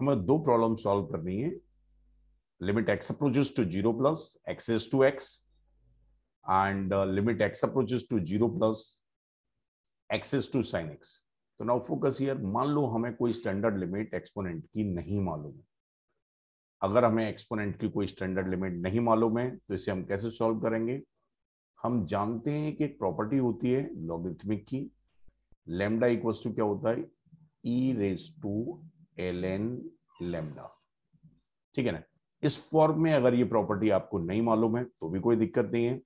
हमें दो problem solve करनी है limit x approaches to zero plus x is to x and uh, limit x approaches to 0 plus x is to sin तो now focus here मान लो हमें कोई स्टैंडर्ड लिमिट एक्सपोनेंट की नहीं मालूम है अगर हमें एक्सपोनेंट की कोई स्टैंडर्ड लिमिट नहीं मालूम है तो इसे हम कैसे सॉल्व करेंगे हम जानते हैं कि एक प्रॉपर्टी होती है लॉगरिथमिक की लेमडा इक्वल्स टू क्या होता है e raise to l n lambda ठीक है ना इस फॉर्म में अगर ये प्रॉपर्टी आपको नहीं मालूम है तो भी कोई दिक्कत नहीं है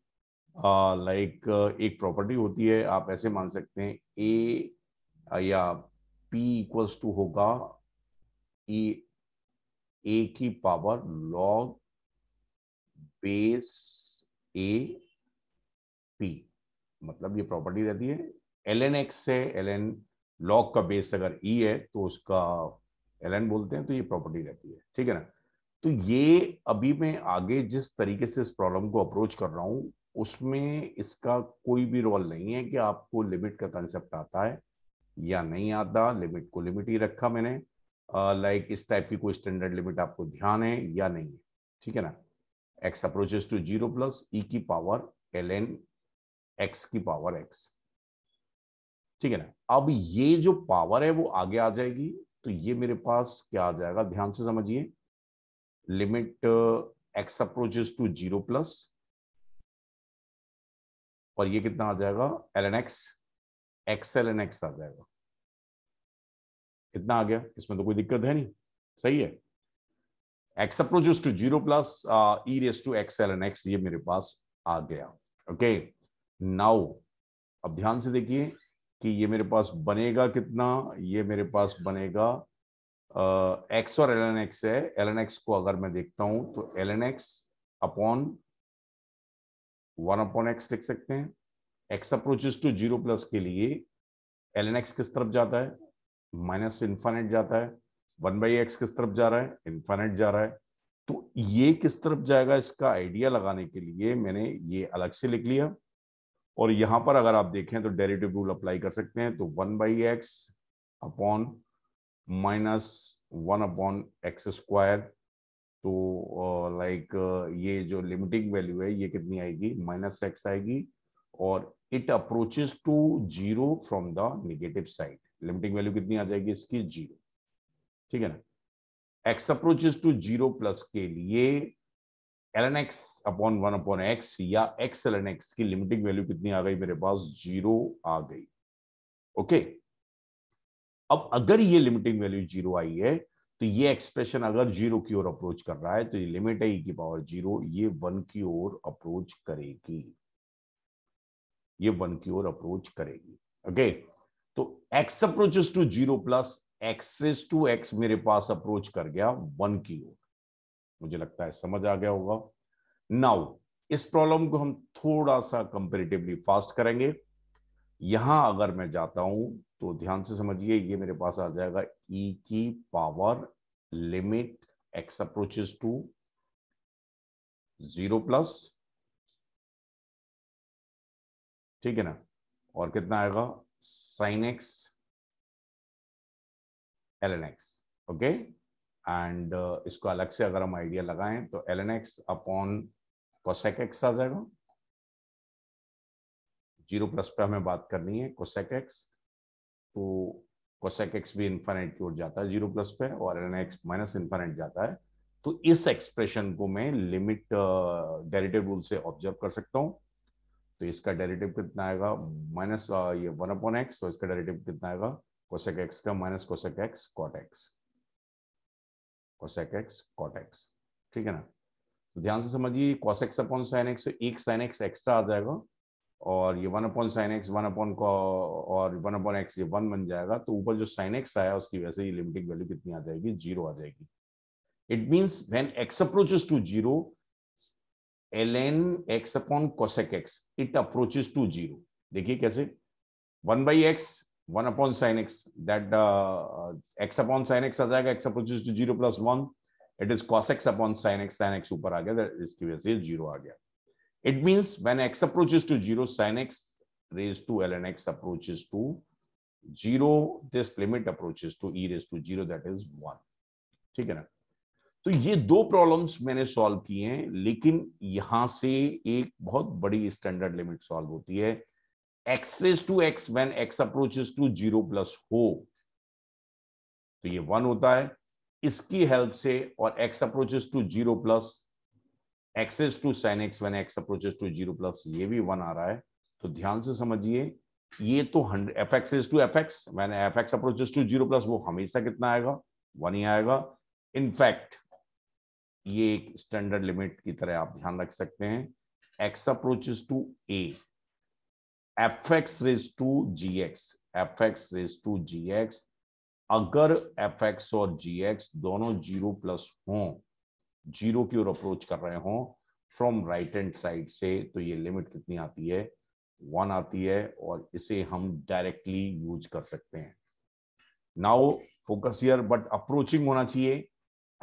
लाइक एक प्रॉपर्टी होती है आप ऐसे मान सकते हैं ए या पी इक्वल्स टू होगा ई e, ए की power log base a p मतलब ये प्रॉपर्टी रहती है एल एन एक्स है एल एन लॉग का बेस अगर ई e है तो उसका एल एन बोलते हैं तो ये प्रॉपर्टी रहती है ठीक है ना तो ये अभी मैं आगे जिस तरीके से इस प्रॉब्लम को अप्रोच कर रहा हूं उसमें इसका कोई भी रोल नहीं है कि आपको लिमिट का कंसेप्ट आता है या नहीं आता लिमिट को लिमिट ही रखा मैंने लाइक इस टाइप की कोई स्टैंडर्ड लिमिट आपको ध्यान है या नहीं है ठीक है ना x approaches to zero plus e की पावर एल एन एक्स की पावर एक्स ठीक है ना अब ये जो पावर है वो आगे आ जाएगी तो ये मेरे पास क्या आ जाएगा ध्यान से समझिए limit x approaches to zero plus और ये कितना आ जाएगा l n x x l n x आ जाएगा कितना आ गया इसमें तो कोई दिक्कत है नहीं सही है x approaches to zero plus e raise to x l n x ये मेरे पास आ गया ओके okay. नाउ अब ध्यान से देखिए कि ये मेरे पास बनेगा कितना ये मेरे पास बनेगा एक्स और एल एन एक्स है एल एन एक्स को अगर मैं देखता हूं तो l n x upon one upon x लिख सकते हैं x approaches to zero plus के लिए एल एन एक्स किस तरफ जाता है माइनस इन्फानेट जाता है वन बाई एक्स किस तरफ जा रहा है इन्फानेट जा रहा है तो ये किस तरफ जाएगा इसका आइडिया लगाने के लिए मैंने ये अलग से लिख लिया और यहां पर अगर आप देखें तो डेरिटिव रूल अप्लाई कर सकते हैं तो one by x upon minus one upon x square तो लाइक ये जो लिमिटिंग वैल्यू है ये कितनी आएगी माइनस एक्स आएगी और it approaches to zero from the negative side limiting value कितनी आ जाएगी इसकी जीरो ठीक है ना x approaches to zero plus के लिए l n x upon one upon x या एक्स एल एन एक्स की लिमिटिंग वैल्यू कितनी आ गई मेरे पास जीरो आ गई ओके okay. अब अगर ये लिमिटिंग वैल्यू जीरो आई है तो ये एक्सप्रेशन अगर जीरो की ओर अप्रोच कर रहा है तो ये लिमिट है ई e की पावर जीरो ये वन की ओर अप्रोच करेगी ये वन की ओर अप्रोच करेगी ओके तो x approaches to zero plus access to x मेरे पास अप्रोच कर गया वन की ओर मुझे लगता है समझ आ गया होगा नाउ इस प्रॉब्लम को हम थोड़ा सा कंपेरेटिवली फास्ट करेंगे यहां अगर मैं जाता हूं तो ध्यान से समझिए ये मेरे पास आ जाएगा e की power limit x approaches to zero plus ठीक है ना और कितना आएगा sine x l n x okay and uh, इसको अलग से अगर हम आइडिया लगाएं तो l n x upon cosec x आ जाएगा जीरो प्लस पे हमें बात करनी है कोसेक एक्स तो कोसेक एक्स भी इंफानेट की ओर जाता है जीरो प्लस पे और एन एक्स माइनस इन्फानेट जाता है तो इस एक्सप्रेशन को मैं लिमिट डेरिटिव रूल से ऑब्जर्व कर सकता हूँ तो इसका डेरिटिव कितना आएगा माइनस uh, ये वन अपॉन एक्स तो इसका डेरिटिव कितना आएगा कोसेक एक्स का minus cosec x cot x cosec x cot x ठीक है ना तो ध्यान से समझिए कॉसेक्स अपॉन साइन एक्स तो एक साइन एक्स एक्स्ट्रा आ जाएगा और ये one upon sine x one upon और वन अपॉन एक्स ये वन बन जाएगा तो ऊपर जो साइन एक्स आया उसकी वैसे ही लिमिटिंग वैल्यू कितनी आ जाएगी जीरो आ जाएगी it means when x approaches to zero l n x upon cosec x it approaches to zero देखिए कैसे one by x one upon sine x that x upon sine x आ जाएगा x opposite to zero plus one it is cos x upon sine x sine x ऊपर आ गया इसकी वजह से जीरो आ गया it it means when x approaches to 0 sin x raised to ln x approaches to 0 this limit approaches to e raise to zero that is one ठीक है ना तो ये दो प्रॉब्लम्स मैंने सॉल्व किए हैं लेकिन यहां से एक बहुत बड़ी स्टैंडर्ड लिमिट सॉल्व होती है x to to x when x approaches to zero plus हो तो ये वन होता है इसकी हेल्प से और x approaches to zero plus x is to sin x when x approaches to zero plus ये भी वन आ रहा है तो ध्यान से समझिए ये तो f x to f x मैंने f x approaches to zero plus वो हमेशा कितना आएगा वन ही आएगा इनफैक्ट ये एक स्टैंडर्ड लिमिट की तरह आप ध्यान रख सकते हैं x approaches to a f x raise to g x f x raise to g x अगर एफ एक्स और जी एक्स दोनों जीरो प्लस हों जीरो की ओर अप्रोच कर रहे हों फ्रॉम राइट हैंड साइड से तो ये लिमिट कितनी आती है वन आती है और इसे हम डायरेक्टली यूज कर सकते हैं now focus here but approaching होना चाहिए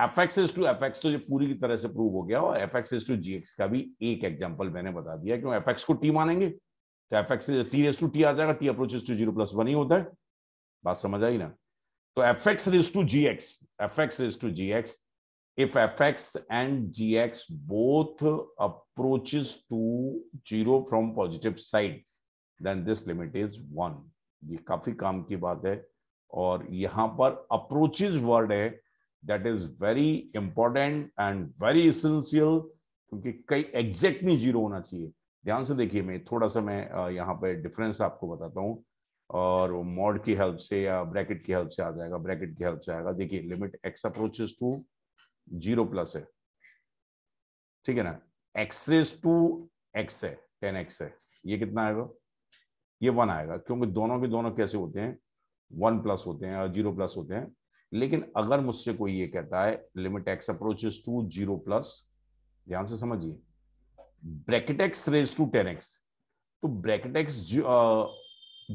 f x to f x तो ये पूरी की तरह से प्रूव हो गया और f x to g x का भी एक एग्जाम्पल मैंने बता दिया क्यों एफ एक्स को टी मानेंगे तो f x raise to t आ जाएगा t approaches to zero plus one ही होता है बात समझ आई ना तो f x raise to g x f x raise to g x if f x and g x both approaches to zero from positive side then this limit is one ये काफी काम की बात है और यहां पर अप्रोचेज वर्ड है that is very important and very essential क्योंकि कई एग्जैक्टली जीरो होना चाहिए ध्यान से देखिए मैं थोड़ा सा मैं यहाँ पे डिफरेंस आपको बताता हूँ और मॉड की हेल्प से या ब्रैकेट की हेल्प से आ जाएगा ब्रैकेट की हेल्प से आएगा देखिए limit x approaches to zero plus है ठीक है ना एक्सेस टू एक्स है टेन एक्स है ये कितना आएगा ये वन आएगा क्योंकि दोनों के दोनों कैसे होते हैं वन प्लस होते हैं और जीरो प्लस होते हैं लेकिन अगर मुझसे कोई ये कहता है limit x approaches to zero plus ध्यान से समझिए bracket x raise to tan x तो ब्रैकेट एक्स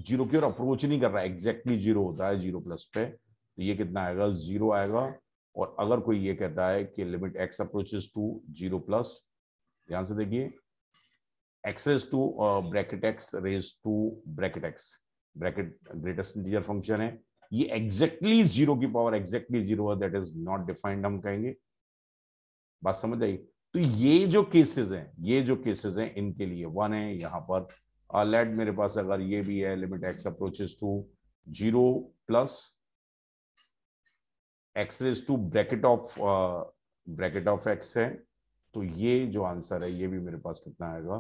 जीरो की ओर अप्रोच नहीं कर रहा है एग्जैक्टली जीरो होता है जीरो प्लस पे तो ये कितना आएगा जीरो आएगा और अगर कोई ये कहता है कि limit x approaches to zero plus ध्यान से देखिए x raise to bracket x raise to bracket x bracket greatest integer function है ये एग्जैक्टली जीरो की पावर एग्जैक्टली जीरो है दैट इज नॉट डिफाइंड हम कहेंगे बात समझ आई तो ये जो केसेस हैं ये जो केसेस हैं इनके लिए वन है यहां पर लेट uh, मेरे पास अगर ये भी है limit x approaches to zero plus x raise to bracket of bracket of x है तो ये जो आंसर है ये भी मेरे पास कितना आएगा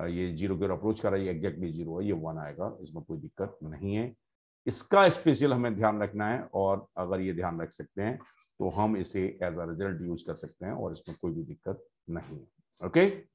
uh, ये जीरो की ओर अप्रोच कर रहा है ये एग्जैक्टली जीरो है ये वन आएगा इसमें कोई दिक्कत नहीं है इसका स्पेशल हमें ध्यान रखना है और अगर ये ध्यान रख सकते हैं तो हम इसे एज अ रिजल्ट यूज कर सकते हैं और इसमें कोई भी दिक्कत नहीं है ओके okay?